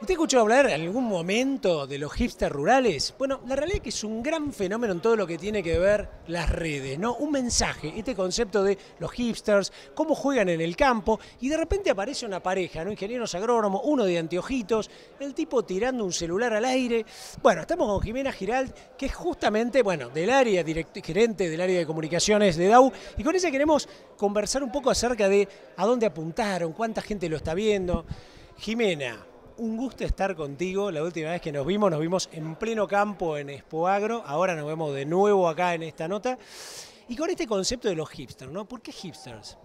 ¿Usted escuchó hablar en algún momento de los hipsters rurales? Bueno, la realidad es que es un gran fenómeno en todo lo que tiene que ver las redes, ¿no? Un mensaje, este concepto de los hipsters, cómo juegan en el campo, y de repente aparece una pareja, ¿no? Ingenieros agrónomos, uno de anteojitos, el tipo tirando un celular al aire. Bueno, estamos con Jimena Giral, que es justamente, bueno, del área, gerente del área de comunicaciones de DAU, y con ella queremos conversar un poco acerca de a dónde apuntaron, cuánta gente lo está viendo. Jimena, un gusto estar contigo. La última vez que nos vimos, nos vimos en pleno campo en Expoagro. Ahora nos vemos de nuevo acá en esta nota. Y con este concepto de los hipsters, ¿no? ¿Por qué hipsters?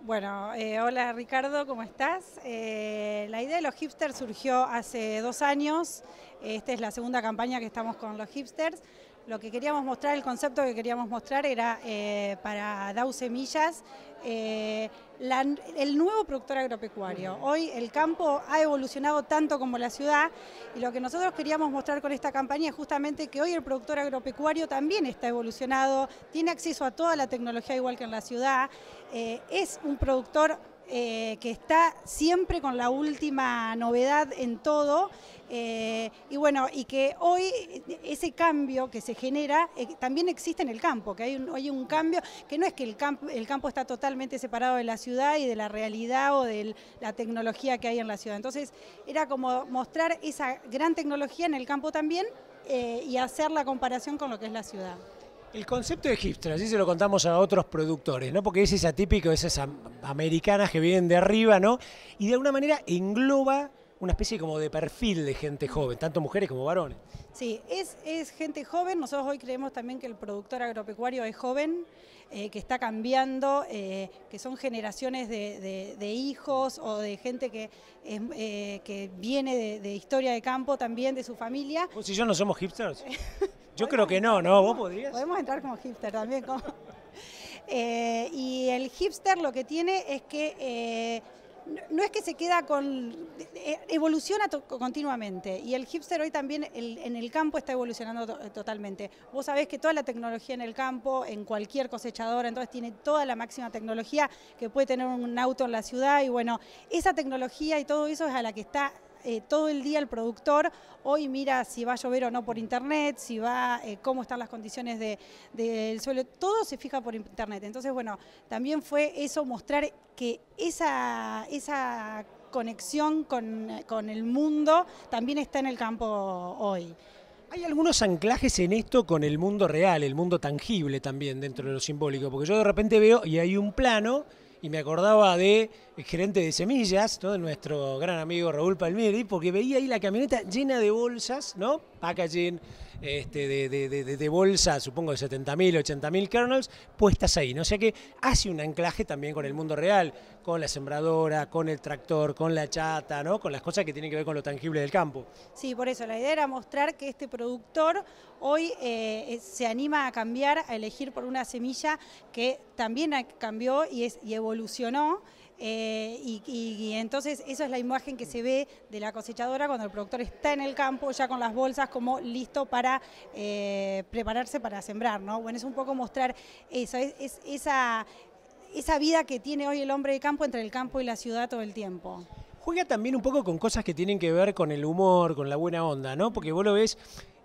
Bueno, eh, hola Ricardo, ¿cómo estás? Eh, la idea de los hipsters surgió hace dos años. Esta es la segunda campaña que estamos con los hipsters. Lo que queríamos mostrar, el concepto que queríamos mostrar era eh, para Dau Semillas eh, el nuevo productor agropecuario. Hoy el campo ha evolucionado tanto como la ciudad y lo que nosotros queríamos mostrar con esta campaña es justamente que hoy el productor agropecuario también está evolucionado, tiene acceso a toda la tecnología igual que en la ciudad, eh, es un productor eh, que está siempre con la última novedad en todo. Eh, y bueno, y que hoy ese cambio que se genera eh, también existe en el campo, que hay un, un cambio, que no es que el campo, el campo está totalmente separado de la ciudad y de la realidad o de la tecnología que hay en la ciudad. Entonces, era como mostrar esa gran tecnología en el campo también y hacer la comparación con lo que es la ciudad. El concepto de hipster, así se lo contamos a otros productores, ¿no? Porque es atípico, atípico, esas americanas que vienen de arriba, ¿no? Y de alguna manera engloba una especie como de perfil de gente joven, tanto mujeres como varones. Sí, es, gente joven. Nosotros hoy creemos también que el productor agropecuario es joven, eh, que está cambiando, eh, que son generaciones de, hijos o de gente que, eh, que viene de, historia de campo también, de su familia. ¿Vos y yo no somos hipsters? Yo creo que no, ¿no? ¿Vos podrías? Podemos entrar como hipster también. Eh, y el hipster lo que tiene es que eh, no es que se queda con... Eh, evoluciona continuamente. Y el hipster hoy también en el campo está evolucionando totalmente. Vos sabés que toda la tecnología en el campo, en cualquier cosechadora, entonces tiene toda la máxima tecnología que puede tener un auto en la ciudad. Y bueno, esa tecnología y todo eso es a la que está eh, todo el día el productor, hoy mira si va a llover o no por internet, si va, eh, cómo están las condiciones del suelo, todo se fija por internet. Entonces, bueno, también fue eso, mostrar que esa, esa conexión con, con el mundo también está en el campo hoy. Hay algunos anclajes en esto con el mundo real, el mundo tangible también dentro de lo simbólico, porque yo de repente veo y hay un plano y me acordaba de gerente de semillas, de nuestro gran amigo Raúl Palmieri, porque veía ahí la camioneta llena de bolsas, ¿no? Packaging, este, de, de, bolsa, supongo de 70.000, 80.000 kernels, puestas ahí. ¿no? O sea que hace un anclaje también con el mundo real, con la sembradora, con el tractor, con la chata, ¿no? con las cosas que tienen que ver con lo tangible del campo. Sí, por eso la idea era mostrar que este productor hoy eh, se anima a cambiar, a elegir por una semilla que también cambió y, es, y evolucionó eh, y, entonces esa es la imagen que se ve de la cosechadora cuando el productor está en el campo ya con las bolsas como listo para eh, prepararse para sembrar, ¿no? Bueno, es un poco mostrar eso, esa, esa vida que tiene hoy el hombre de campo entre el campo y la ciudad todo el tiempo juega también un poco con cosas que tienen que ver con el humor, con la buena onda, ¿no? Porque vos lo ves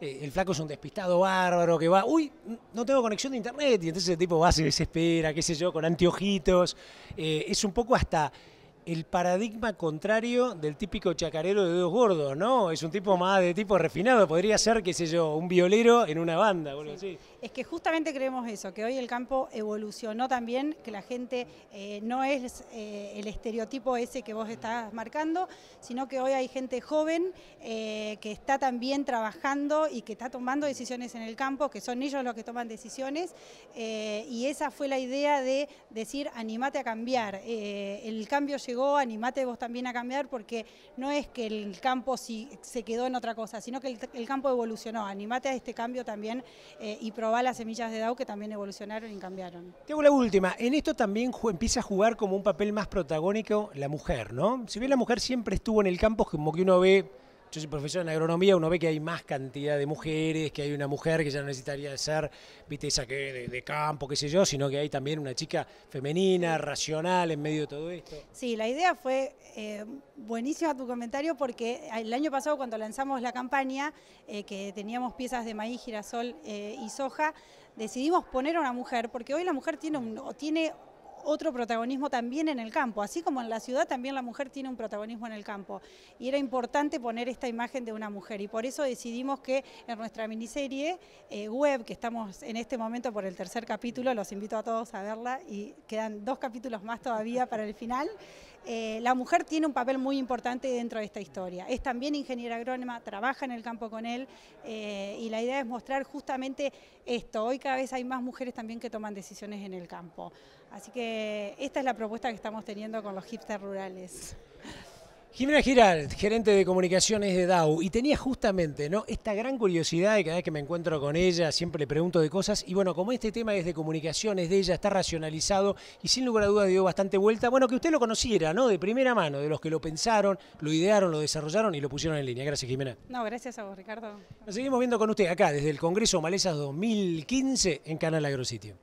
eh, el flaco es un despistado bárbaro que va, uy, no tengo conexión de internet, y entonces el tipo va, se desespera, qué sé yo, con anteojitos. Eh, es un poco hasta el paradigma contrario del típico chacarero de dedos gordos, ¿no? Es un tipo más de tipo refinado, podría ser, qué sé yo, un violero en una banda. Es que justamente creemos eso, que hoy el campo evolucionó también, que la gente eh, no es eh, el estereotipo ese que vos estás marcando, sino que hoy hay gente joven eh, que está también trabajando y que está tomando decisiones en el campo, que son ellos los que toman decisiones, y esa fue la idea de decir, animate a cambiar. el cambio llegó llegó, animate vos también a cambiar, porque no es que el campo se quedó en otra cosa, sino que el, campo evolucionó. Animate a este cambio también eh, y probá las semillas de DAO que también evolucionaron y cambiaron. tengo la última. En esto también empieza a jugar como un papel más protagónico la mujer, ¿no? Si bien la mujer siempre estuvo en el campo, como que uno ve yo soy profesor en agronomía, uno ve que hay más cantidad de mujeres, que hay una mujer que ya no necesitaría ser, viste, esa que de, campo, qué sé yo, sino que hay también una chica femenina, racional en medio de todo esto. Sí, la idea fue eh, buenísima tu comentario porque ah, el año pasado cuando lanzamos la campaña, eh, que teníamos piezas de maíz, girasol eh, y soja, decidimos poner a una mujer, porque hoy la mujer tiene, un, tiene otro protagonismo también en el campo, así como en la ciudad también la mujer tiene un protagonismo en el campo. Y era importante poner esta imagen de una mujer y por eso decidimos que en nuestra miniserie eh, web, que estamos en este momento por el tercer capítulo, los invito a todos a verla y quedan dos capítulos más todavía para el final, eh, la mujer tiene un papel muy importante dentro de esta historia. Es también ingeniera agrónoma, trabaja en el campo con él eh, y la idea es mostrar justamente esto. Hoy cada vez hay más mujeres también que toman decisiones en el campo. Así que esta es la propuesta que estamos teniendo con los hipsters rurales. Jimena Giral, gerente de comunicaciones de DAO, y tenía justamente ¿no? esta gran curiosidad de cada vez que me encuentro con ella, siempre le pregunto de cosas, y bueno, como este tema es de comunicaciones de ella, está racionalizado y sin lugar a duda dio bastante vuelta, bueno, que usted lo conociera, ¿no? De primera mano, de los que lo pensaron, lo idearon, lo desarrollaron y lo pusieron en línea. Gracias, Jimena. No, gracias a vos, Ricardo. Nos seguimos viendo con usted acá, desde el Congreso Malezas 2015 en Canal Agrositio.